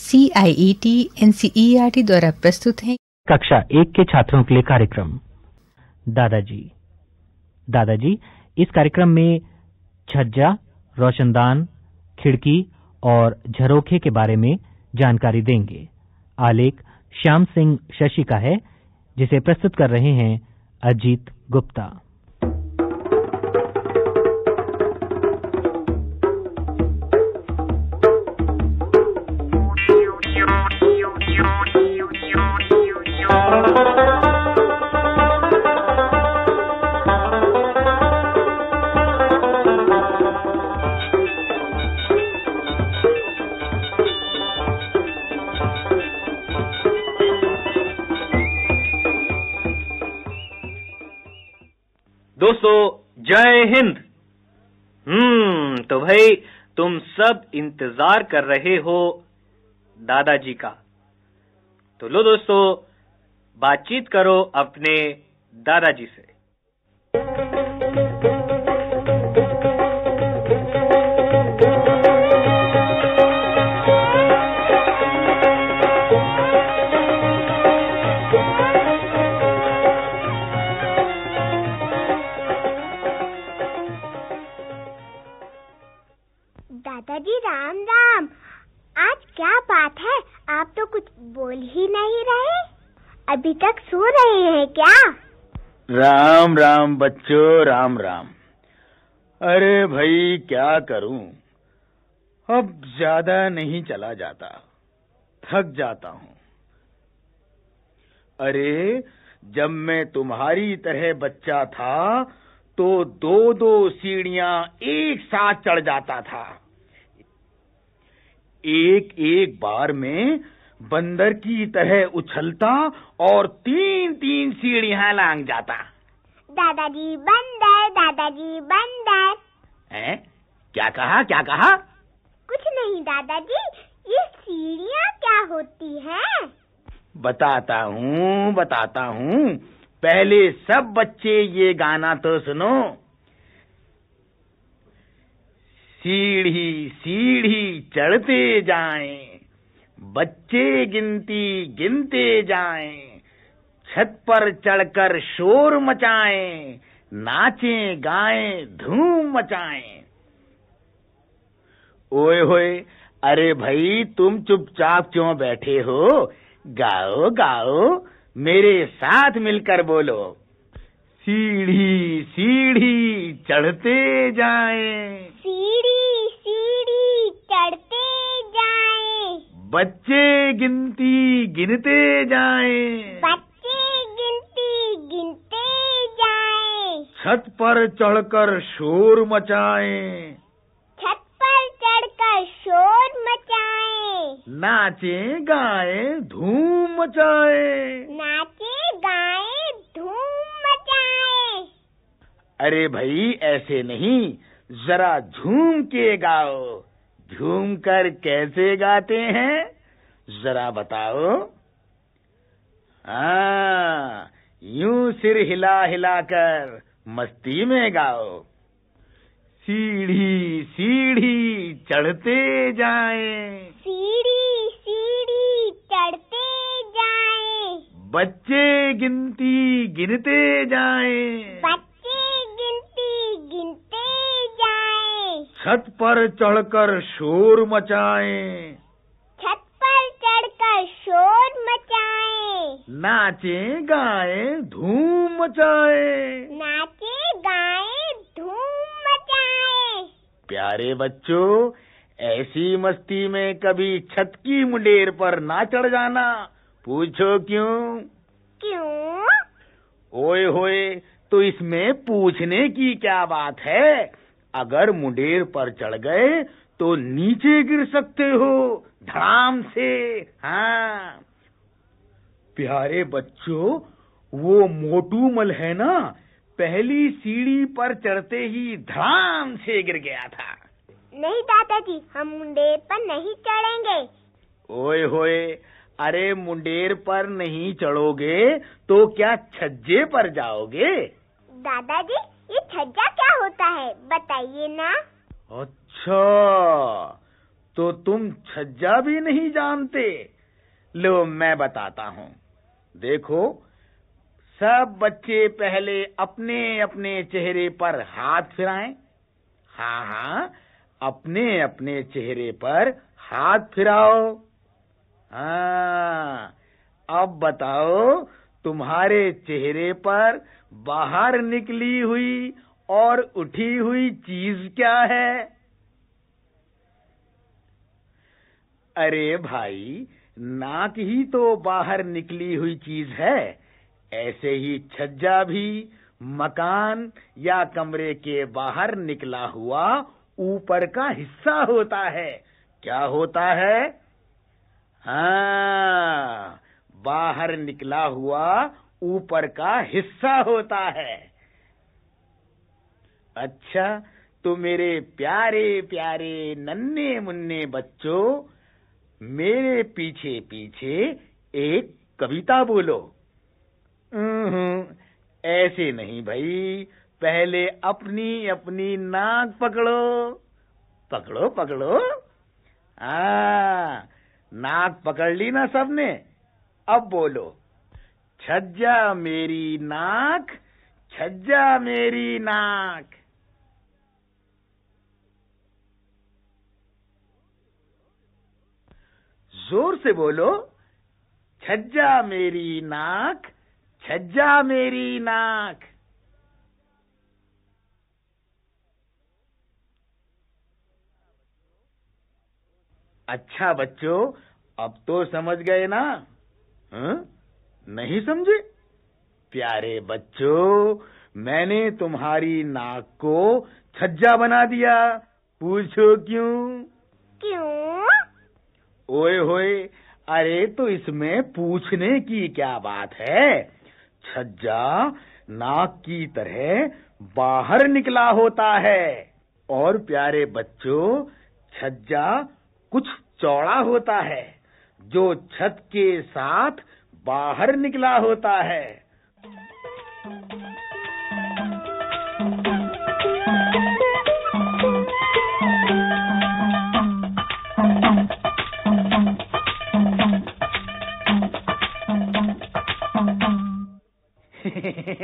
C I E T N C E R T द्वारा प्रस्तुत है कक्षा एक के छात्रों के लिए कार्यक्रम दादाजी दादाजी इस कार्यक्रम में छज्जा रोशनदान खिड़की और झरोखे के बारे में जानकारी देंगे आलेख श्याम सिंह शशि का है जिसे प्रस्तुत कर रहे हैं अजीत गुप्ता दोस्तों जय हिंद हम्म तो भाई तुम सब इंतजार कर रहे हो दादाजी का तो लो दोस्तों बातचीत करो अपने दादाजी से राम बच्चो राम राम अरे भाई क्या करूं अब ज्यादा नहीं चला जाता थक जाता हूं अरे जब मैं तुम्हारी तरह बच्चा था तो दो दो सीढ़ियां एक साथ चढ़ जाता था एक एक बार में बंदर की तरह उछलता और तीन तीन सीढ़ियां लांग जाता दादाजी बंदर दादाजी बंदर हैं क्या कहा क्या कहा कुछ नहीं दादाजी ये सीढ़िया क्या होती हैं बताता हूँ बताता हूँ पहले सब बच्चे ये गाना तो सुनो सीढ़ी सीढ़ी चढ़ते जाएं बच्चे गिनती गिनते जाएं छत पर चढ़कर शोर मचाएं नाचें गाएं धूम मचाएं ओए होए अरे भाई तुम चुपचाप क्यों बैठे हो गाओ गाओ मेरे साथ मिलकर बोलो सीढ़ी सीढ़ी चढ़ते जाएं सीढ़ी सीढ़ी चढ़ते जाएं बच्चे गिनती गिनते जाएं छत पर चढ़कर शोर मचाएं छत पर चढ़कर शोर मचाएं नाचे गाए धूम मचाएं नाचे गाए धूम मचाएं अरे भाई ऐसे नहीं जरा झूम के गाओ झूम कर कैसे गाते हैं जरा बताओ हाँ यूं सिर हिला हिला कर मस्ती में गाओ सीढ़ी सीढ़ी चढ़ते जाएं सीढ़ी सीढ़ी चढ़ते जाएं बच्चे गिनती गिनते जाएं बच्चे गिनती गिनते जाएं छत पर चढ़कर शोर मचाएं नाचे गाए धूम मचाए नाचे गाए धूम मचाए प्यारे बच्चों ऐसी मस्ती में कभी छत की मुंडेर पर ना चढ़ जाना पूछो क्यों क्यों ओए होए तो इसमें पूछने की क्या बात है अगर मुंडेर पर चढ़ गए तो नीचे गिर सकते हो धाम से हाँ प्यारे बच्चों वो मोटूमल है ना पहली सीढ़ी पर चढ़ते ही धाम से गिर गया था नहीं दादाजी हम मुंडेर पर नहीं चढ़ेंगे ओए होए अरे मुंडेर पर नहीं चढ़ोगे तो क्या छज्जे पर जाओगे दादाजी ये छज्जा क्या होता है बताइए ना अच्छा तो तुम छज्जा भी नहीं जानते लो मैं बताता हूँ देखो सब बच्चे पहले अपने अपने चेहरे पर हाथ फिराएं हाँ हाँ अपने अपने चेहरे पर हाथ फिराओ हाँ अब बताओ तुम्हारे चेहरे पर बाहर निकली हुई और उठी हुई चीज क्या है अरे भाई नाक ही तो बाहर निकली हुई चीज है ऐसे ही छज्जा भी मकान या कमरे के बाहर निकला हुआ ऊपर का हिस्सा होता है क्या होता है हाँ बाहर निकला हुआ ऊपर का हिस्सा होता है अच्छा तो मेरे प्यारे प्यारे नन्हे मुन्ने बच्चों मेरे पीछे पीछे एक कविता बोलो ऐसे नहीं भाई पहले अपनी अपनी नाक पकड़ो पकड़ो पकड़ो आ, हाँ, नाक पकड़ ली ना सबने अब बोलो छज्जा मेरी नाक छज्जा मेरी नाक जोर से बोलो छज्जा मेरी नाक छज्जा मेरी नाक अच्छा बच्चों अब तो समझ गए ना हा? नहीं समझे प्यारे बच्चों मैंने तुम्हारी नाक को छज्जा बना दिया पूछो क्यों क्यों ओए होए अरे तो इसमें पूछने की क्या बात है छज्जा नाक की तरह बाहर निकला होता है और प्यारे बच्चों छज्जा कुछ चौड़ा होता है जो छत के साथ बाहर निकला होता है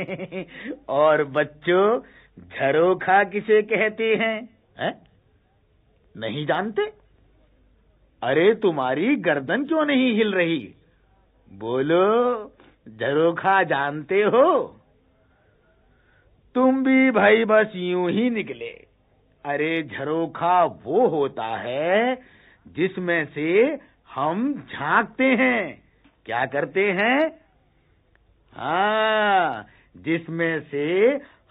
और बच्चों झरोखा किसे कहते हैं है? नहीं जानते अरे तुम्हारी गर्दन क्यों नहीं हिल रही बोलो झरोखा जानते हो तुम भी भाई बस यूं ही निकले अरे झरोखा वो होता है जिसमें से हम झांकते हैं क्या करते हैं हाँ जिसमें से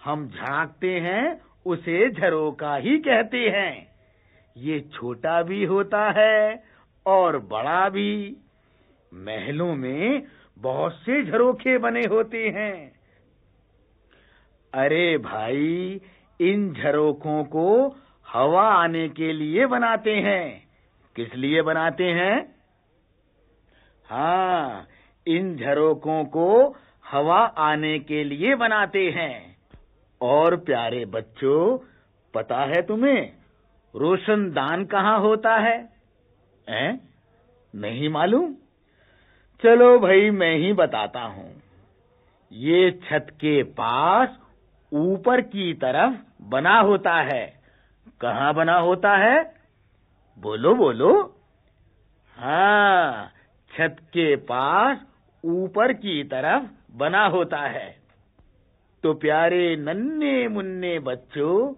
हम झांकते हैं उसे झरोका ही कहते हैं ये छोटा भी होता है और बड़ा भी महलों में बहुत से झरोखे बने होते हैं अरे भाई इन झरोखों को हवा आने के लिए बनाते हैं किस लिए बनाते हैं हाँ इन झरोखों को हवा आने के लिए बनाते हैं और प्यारे बच्चों पता है तुम्हें रोशनदान कहाँ होता है ए? नहीं मालूम चलो भाई मैं ही बताता हूँ ये छत के पास ऊपर की तरफ बना होता है कहाँ बना होता है बोलो बोलो हाँ छत के पास ऊपर की तरफ बना होता है तो प्यारे नन्हे मुन्ने बच्चों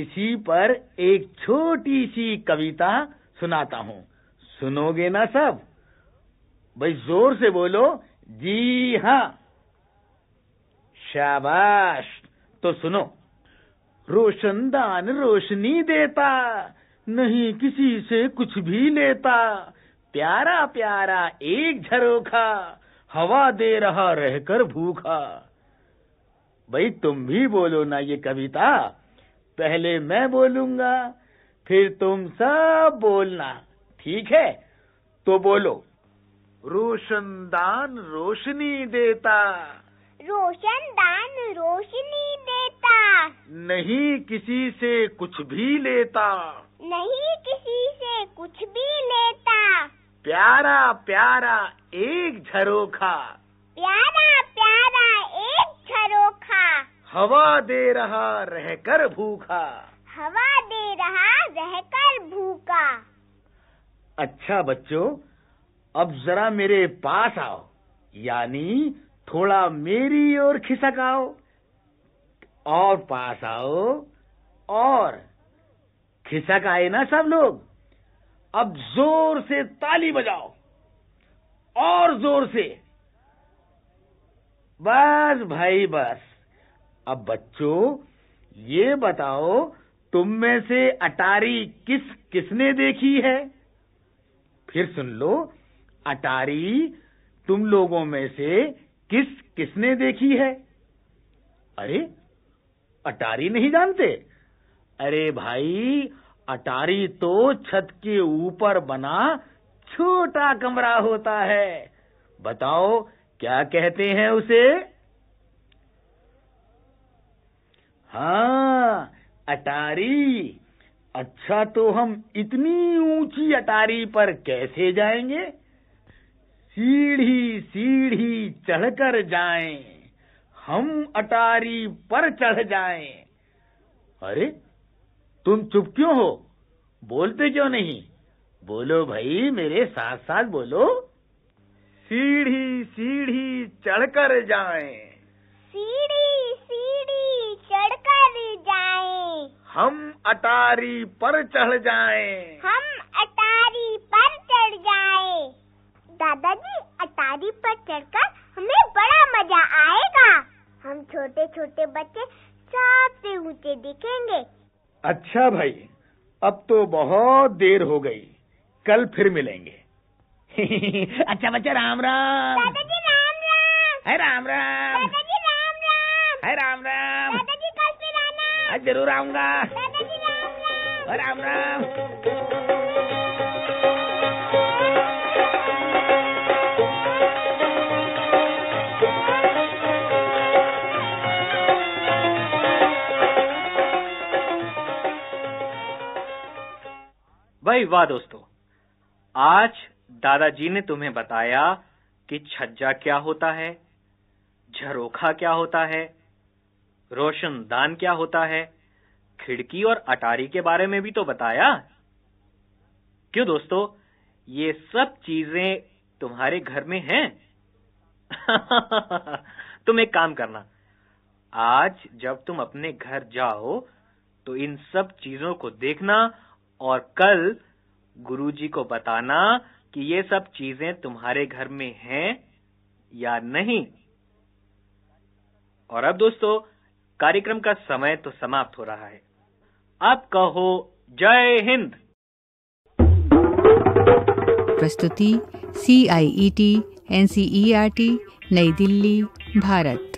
इसी पर एक छोटी सी कविता सुनाता हूं सुनोगे ना सब भाई जोर से बोलो जी हां शाबाश तो सुनो रोशनदान रोशनी देता नहीं किसी से कुछ भी लेता प्यारा प्यारा एक झरोखा हवा दे रहा रहकर भूखा भाई तुम भी बोलो ना ये कविता पहले मैं बोलूंगा फिर तुम सब बोलना ठीक है तो बोलो रोशनदान रोशनी देता रोशनदान रोशनी देता नहीं किसी से कुछ भी लेता नहीं किसी से कुछ भी लेता प्यारा प्यारा एक झरोखा प्यारा प्यारा एक झरोखा हवा दे रहा रहकर भूखा हवा दे रहा रहकर भूखा अच्छा बच्चों अब जरा मेरे पास आओ यानी थोड़ा मेरी ओर खिसक आओ और पास आओ और खिसक आए ना सब लोग अब जोर से ताली बजाओ और जोर से बस भाई बस अब बच्चों ये बताओ तुम में से अटारी किस किसने देखी है फिर सुन लो अटारी तुम लोगों में से किस किसने देखी है अरे अटारी नहीं जानते अरे भाई अटारी तो छत के ऊपर बना छोटा कमरा होता है बताओ क्या कहते हैं उसे हाँ अटारी अच्छा तो हम इतनी ऊंची अटारी पर कैसे जाएंगे सीढ़ी सीढ़ी चढ़कर जाएं हम अटारी पर चढ़ जाएं अरे तुम चुप क्यों हो बोलते क्यों नहीं बोलो भाई मेरे साथ साथ बोलो सीढ़ी सीढ़ी चढ़कर जाएं सीढ़ी सीढ़ी चढ़कर जाएं हम अटारी पर चढ़ जाएं हम अटारी पर चढ़ जाएं दादाजी अटारी पर चढ़कर हमें बड़ा मजा आएगा हम छोटे छोटे बच्चे सबसे ऊंचे दिखेंगे अच्छा भाई अब तो बहुत देर हो गई कल फिर मिलेंगे अच्छा बच्चा राम राम दादाजी राम राम है राम राम दादाजी राम राम है राम राम दादाजी कल फिर आना जरूर आऊंगा दादाजी राम राम राम राम वही वाह दोस्तों आज दादाजी ने तुम्हें बताया कि छज्जा क्या होता है झरोखा क्या होता है रोशनदान क्या होता है खिड़की और अटारी के बारे में भी तो बताया क्यों दोस्तों ये सब चीजें तुम्हारे घर में हैं तुम एक काम करना आज जब तुम अपने घर जाओ तो इन सब चीजों को देखना और कल गुरुजी को बताना कि ये सब चीजें तुम्हारे घर में हैं या नहीं और अब दोस्तों कार्यक्रम का समय तो समाप्त हो रहा है अब कहो जय हिंद प्रस्तुति C I E T N C E R T Nai Delhi Bharat